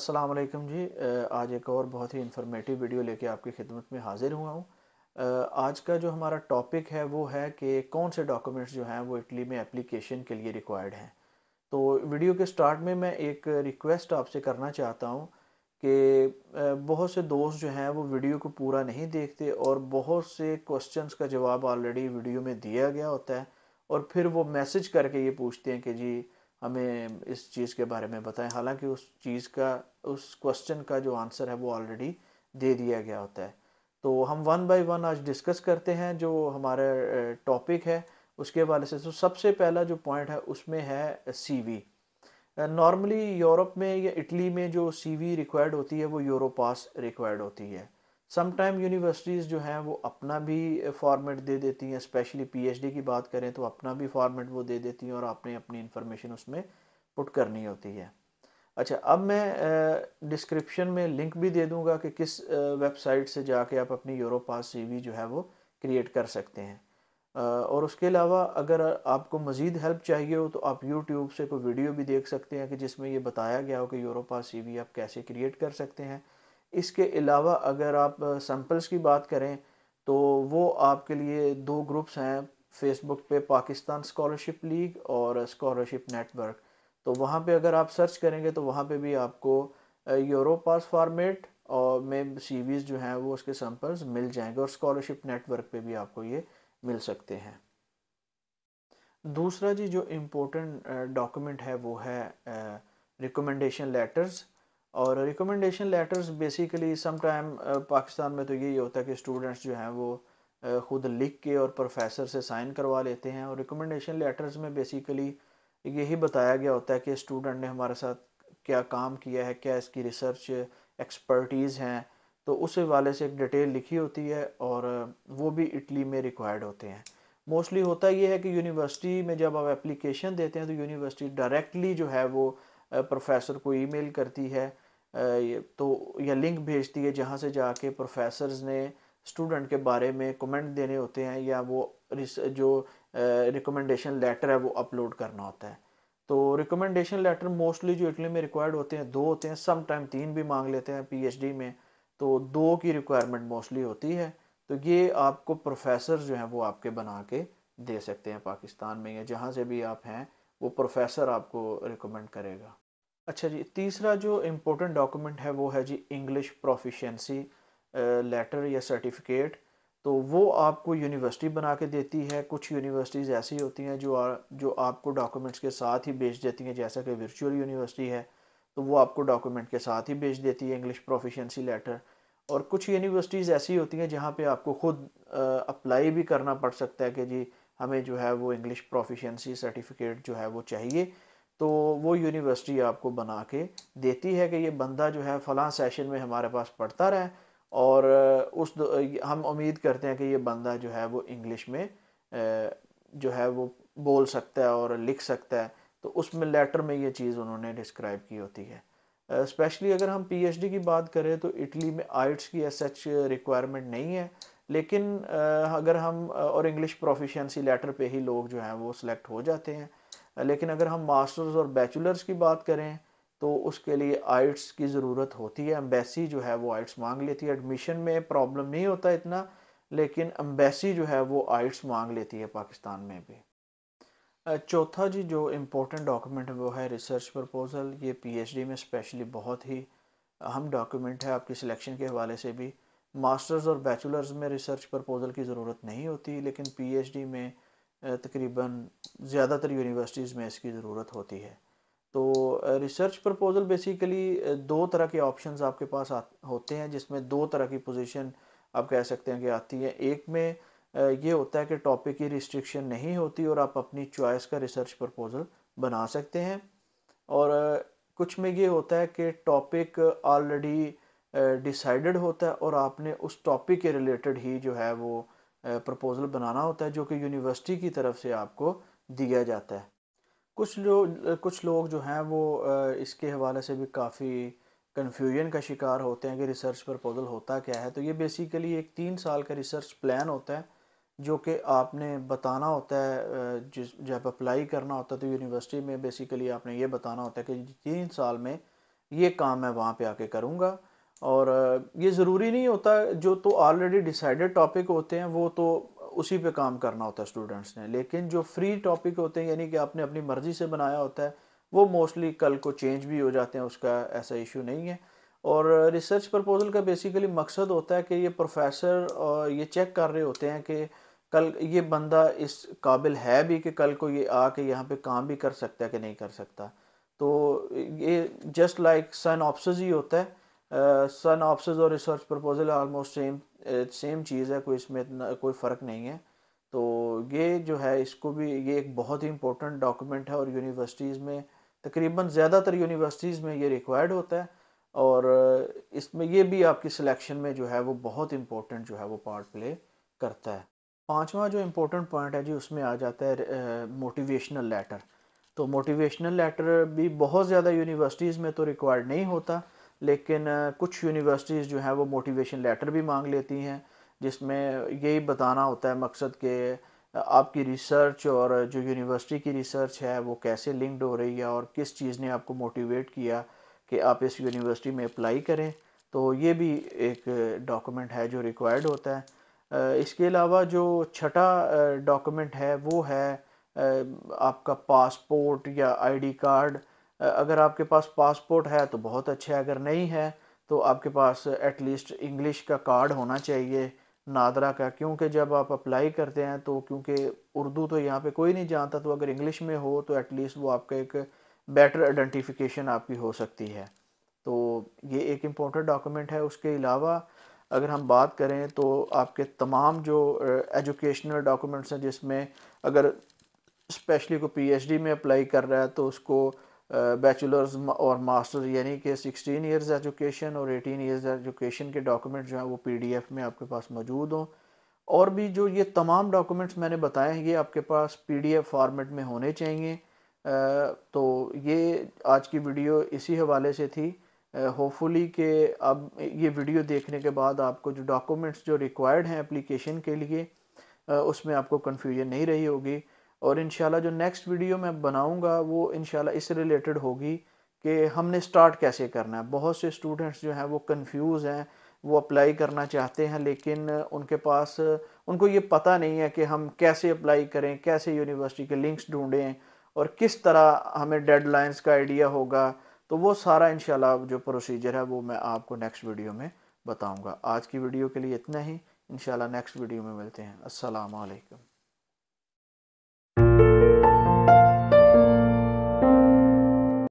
अस्सलाम वालेकुम जी आज एक और बहुत ही इन्फॉर्मेटिव वीडियो लेके आपकी खिदमत में हाज़िर हुआ हूँ आज का जो हमारा टॉपिक है वो है कि कौन से डॉक्यूमेंट्स जो हैं वो इटली में एप्लीकेशन के लिए रिक्वायर्ड हैं तो वीडियो के स्टार्ट में मैं एक रिक्वेस्ट आपसे करना चाहता हूँ कि बहुत से दोस्त जो हैं वो वीडियो को पूरा नहीं देखते और बहुत से क्वेश्चन का जवाब ऑलरेडी वीडियो में दिया गया होता है और फिर वो मैसेज करके ये पूछते हैं कि जी हमें इस चीज़ के बारे में बताएं हालांकि उस चीज़ का उस क्वेश्चन का जो आंसर है वो ऑलरेडी दे दिया गया होता है तो हम वन बाय वन आज डिस्कस करते हैं जो हमारा टॉपिक है उसके हवाले से तो सबसे पहला जो पॉइंट है उसमें है सीवी नॉर्मली यूरोप में या इटली में जो सीवी रिक्वायर्ड होती है वो यूरोपास रिक्वायर्ड होती है समटाइम यूनिवर्सिटीज़ जो हैं वो अपना भी फॉर्मेट दे देती हैं स्पेशली पीएचडी की बात करें तो अपना भी फॉर्मेट वो दे देती हैं और आपने अपनी इन्फॉर्मेशन उसमें पुट करनी होती है अच्छा अब मैं डिस्क्रिप्शन में लिंक भी दे दूंगा कि किस वेबसाइट से जाके आप अपनी यूरोप पास सीवी जो है वो क्रिएट कर सकते हैं और उसके अलावा अगर आपको मज़ीद हेल्प चाहिए हो तो आप यूट्यूब से कोई वीडियो भी देख सकते हैं कि जिसमें ये बताया गया हो कि यूरोप पास सी आप कैसे क्रिएट कर सकते हैं इसके अलावा अगर आप सैम्पल्स की बात करें तो वो आपके लिए दो ग्रुप्स हैं फेसबुक पे पाकिस्तान स्कॉलरशिप लीग और स्कॉलरशिप नेटवर्क तो वहाँ पे अगर आप सर्च करेंगे तो वहाँ पे भी आपको यूरो पास फॉर्मेट और में सीवीज़ जो हैं वो उसके सैम्पल्स मिल जाएंगे और स्कॉलरशिप नेटवर्क पे भी आपको ये मिल सकते हैं दूसरा जी जो इम्पोर्टेंट डॉक्यूमेंट है वो है रिकमेंडेशन लेटर्स और recommendation letters basically time Pakistan में तो यही होता है कि स्टूडेंट्स जो हैं वो uh, ख़ुद लिख के और प्रोफेसर से साइन करवा लेते हैं और रिकमेंडेशन लेटर्स में बेसिकली यही बताया गया होता है कि स्टूडेंट ने हमारे साथ क्या काम किया है क्या इसकी रिसर्च एक्सपर्टीज़ हैं तो उस हवाले से एक डिटेल लिखी होती है और uh, वो भी इटली में रिक्वायर्ड होते हैं मोस्टली होता ये है कि यूनिवर्सिटी में जब आप एप्लीकेशन देते हैं तो यूनिवर्सिटी डायरेक्टली जो है वो प्रोफेसर uh, को ईमेल करती है तो या लिंक भेजती है जहाँ से जाके प्रोफेसर ने स्टूडेंट के बारे में कमेंट देने होते हैं या वो जो रिकमेंडेशन लेटर है वो अपलोड करना होता है तो रिकमेंडेशन लेटर मोस्टली जो इटली में रिक्वायर्ड होते हैं दो होते हैं सम टाइम तीन भी मांग लेते हैं पीएचडी में तो दो की रिक्वायरमेंट मोस्टली होती है तो ये आपको प्रोफेसर जो हैं वो आपके बना के दे सकते हैं पाकिस्तान में या जहाँ से भी आप हैं वो प्रोफेसर आपको रिकमेंड करेगा अच्छा जी तीसरा जो इम्पोर्टेंट डॉक्यूमेंट है वो है जी इंग्लिश प्रोफिशेंसी लेटर या सर्टिफिकेट तो वो आपको यूनिवर्सिटी बना के देती है कुछ यूनिवर्सिटीज़ ऐसी होती हैं जो आ, जो आपको डॉक्यूमेंट्स के साथ ही भेज देती हैं जैसा कि वर्चुअल यूनिवर्सिटी है तो वो आपको डॉक्यूमेंट के साथ ही बेच देती है इंग्लिश प्रोफिशेंसी लेटर और कुछ यूनिवर्सिटीज़ ऐसी होती हैं जहाँ पर आपको ख़ुद अप्लाई भी करना पड़ सकता है कि जी हमें जो है वो इंग्लिश प्रोफिशेंसी सर्टिफिकेट जो है वो चाहिए तो वो यूनिवर्सिटी आपको बना के देती है कि ये बंदा जो है फ़लाँ सेशन में हमारे पास पढ़ता रहे और उस हम उम्मीद करते हैं कि ये बंदा जो है वो इंग्लिश में जो है वो बोल सकता है और लिख सकता है तो उसमें लेटर में ये चीज़ उन्होंने डिस्क्राइब की होती है स्पेशली अगर हम पीएचडी की बात करें तो इटली में आइट्स की एस एच रिक्वायरमेंट नहीं है लेकिन अगर हम और इंग्लिश प्रोफिशेंसी लेटर पे ही लोग जो हैं वो सिलेक्ट हो जाते हैं लेकिन अगर हम मास्टर्स और बैचलर्स की बात करें तो उसके लिए आइट्स की ज़रूरत होती है अम्बेसी जो है वो आइट्स मांग लेती है एडमिशन में प्रॉब्लम नहीं होता इतना लेकिन अम्बेसी जो है वो आइट्स मांग लेती है पाकिस्तान में भी चौथा जी जो इम्पोर्टेंट डॉक्यूमेंट है वो है रिसर्च प्रपोज़ल ये पीएचडी में स्पेशली बहुत ही अहम डॉक्यूमेंट है आपकी सिलेक्शन के हवाले से भी मास्टर्स और बैचलर्स में रिसर्च प्रपोज़ल की ज़रूरत नहीं होती लेकिन पीएचडी में तकरीबन ज़्यादातर यूनिवर्सिटीज़ में इसकी ज़रूरत होती है तो रिसर्च प्रपोज़ल बेसिकली दो तरह के ऑप्शंस आपके पास आ, होते हैं जिसमें दो तरह की पोजीशन आप कह सकते हैं कि आती है एक में ये होता है कि टॉपिक की रिस्ट्रिक्शन नहीं होती और आप अपनी चॉइस का रिसर्च प्रपोज़ल बना सकते हैं और कुछ में ये होता है कि टॉपिक ऑलरेडी डिसाइडेड होता है और आपने उस टॉपिक के रिलेटेड ही जो है वो प्रपोज़ल बनाना होता है जो कि यूनिवर्सिटी की तरफ से आपको दिया जाता है कुछ लोग कुछ लोग जो हैं वो इसके हवाले से भी काफ़ी कन्फ्यूजन का शिकार होते हैं कि रिसर्च प्रपोज़ल होता क्या है तो ये बेसिकली एक तीन साल का रिसर्च प्लान होता है जो कि आपने बताना होता है जिस जब अप्लाई करना होता है तो यूनिवर्सिटी में बेसिकली आपने ये बताना होता है कि तीन साल में ये काम मैं वहाँ पे आके करूँगा और ये ज़रूरी नहीं होता जो तो ऑलरेडी डिसाइडेड टॉपिक होते हैं वो तो उसी पे काम करना होता है स्टूडेंट्स ने लेकिन जो फ्री टॉपिक होते हैं यानी कि आपने अपनी मर्ज़ी से बनाया होता है वो मोस्टली कल को चेंज भी हो जाते हैं उसका ऐसा इशू नहीं है और रिसर्च प्रपोजल का बेसिकली मकसद होता है कि ये प्रोफेसर और ये चेक कर रहे होते हैं कि कल ये बंदा इस काबिल है भी कि कल को ये आके यहाँ पे काम भी कर सकता है कि नहीं कर सकता तो ये जस्ट लाइक सन ऑप्स ही होता है सन uh, ऑफिस और research proposal almost same same चीज़ है कोई इसमें इतना कोई फ़र्क नहीं है तो ये जो है इसको भी ये एक बहुत ही इंपॉर्टेंट डॉक्यूमेंट है और यूनिवर्सिटीज़ में तकरीबन ज़्यादातर यूनिवर्सिटीज़ में ये रिक्वायर्ड होता है और uh, इसमें ये भी आपकी सिलेक्शन में जो है वो बहुत इम्पोर्टेंट जो है वो पार्ट प्ले करता है पांचवा जो इम्पोर्टेंट पॉइंट है जी उसमें आ जाता है मोटिवेशनल uh, लेटर तो मोटिवेशनल लेटर भी बहुत ज़्यादा यूनिवर्सिटीज़ में तो रिक्वायर्ड नहीं होता लेकिन कुछ यूनिवर्सिटीज़ जो हैं वो मोटिवेशन लेटर भी मांग लेती हैं जिसमें यही बताना होता है मकसद के आपकी रिसर्च और जो यूनिवर्सिटी की रिसर्च है वो कैसे लिंक्ड हो रही है और किस चीज़ ने आपको मोटिवेट किया कि आप इस यूनिवर्सिटी में अप्लाई करें तो ये भी एक डॉक्यूमेंट है जो रिक्वायर्ड होता है इसके अलावा जो छठा डॉक्यूमेंट है वो है आपका पासपोर्ट या आईडी कार्ड अगर आपके पास पासपोर्ट है तो बहुत अच्छा है अगर नहीं है तो आपके पास एटलीस्ट इंग्लिश का कार्ड होना चाहिए नादरा का क्योंकि जब आप अप्लाई करते हैं तो क्योंकि उर्दू तो यहाँ पे कोई नहीं जानता तो अगर इंग्लिश में हो तो एटलीस्ट वो आपका एक बेटर आइडेंटिफिकेशन आपकी हो सकती है तो ये एक इम्पोर्टेंट डॉक्यूमेंट है उसके अलावा अगर हम बात करें तो आपके तमाम जो एजुकेशनल डॉक्यूमेंट्स हैं जिसमें अगर स्पेशली को पीएचडी में अप्लाई कर रहा है तो उसको बैचलर्स और मास्टर यानी कि 16 इयर्स एजुकेशन और 18 इयर्स एजुकेशन के डॉक्यूमेंट जो हैं वो पीडीएफ में आपके पास मौजूद हों और भी जो ये तमाम डॉक्यूमेंट्स मैंने बताए हैं ये आपके पास पीडीएफ फॉर्मेट में होने चाहिए तो ये आज की वीडियो इसी हवाले से थी होपफुली के अब ये वीडियो देखने के बाद आपको जो डॉक्यूमेंट्स जो रिक्वायर्ड हैं एप्लीकेशन के लिए उसमें आपको कन्फ्यूजन नहीं रही होगी और इन जो नेक्स्ट वीडियो मैं बनाऊँगा वो इन इससे रिलेटेड होगी कि हमने स्टार्ट कैसे करना है बहुत से स्टूडेंट्स जो हैं वो कन्फ्यूज़ हैं वो अप्लाई करना चाहते हैं लेकिन उनके पास उनको ये पता नहीं है कि हम कैसे अप्लाई करें कैसे यूनिवर्सिटी के लिंक्स ढूंढें और किस तरह हमें डेडलाइंस का आइडिया होगा तो वो सारा इन जो प्रोसीजर है वो मैं आपको नेक्स्ट वीडियो में बताऊँगा आज की वीडियो के लिए इतना ही इन नेक्स्ट वीडियो में मिलते हैं असलकम